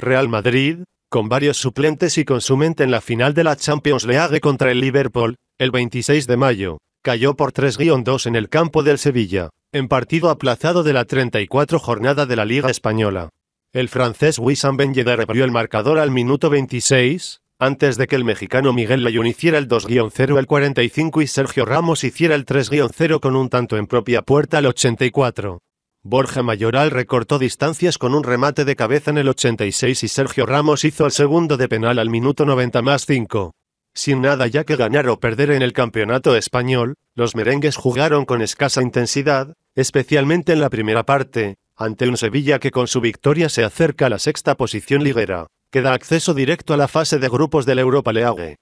Real Madrid, con varios suplentes y con su mente en la final de la Champions League contra el Liverpool, el 26 de mayo, cayó por 3-2 en el campo del Sevilla, en partido aplazado de la 34 jornada de la Liga Española. El francés Wissam Ben Yedder abrió el marcador al minuto 26, antes de que el mexicano Miguel Layun hiciera el 2-0 al 45 y Sergio Ramos hiciera el 3-0 con un tanto en propia puerta al 84. Borja Mayoral recortó distancias con un remate de cabeza en el 86 y Sergio Ramos hizo el segundo de penal al minuto 90 más 5. Sin nada ya que ganar o perder en el campeonato español, los merengues jugaron con escasa intensidad, especialmente en la primera parte, ante un Sevilla que con su victoria se acerca a la sexta posición liguera, que da acceso directo a la fase de grupos del Europa League.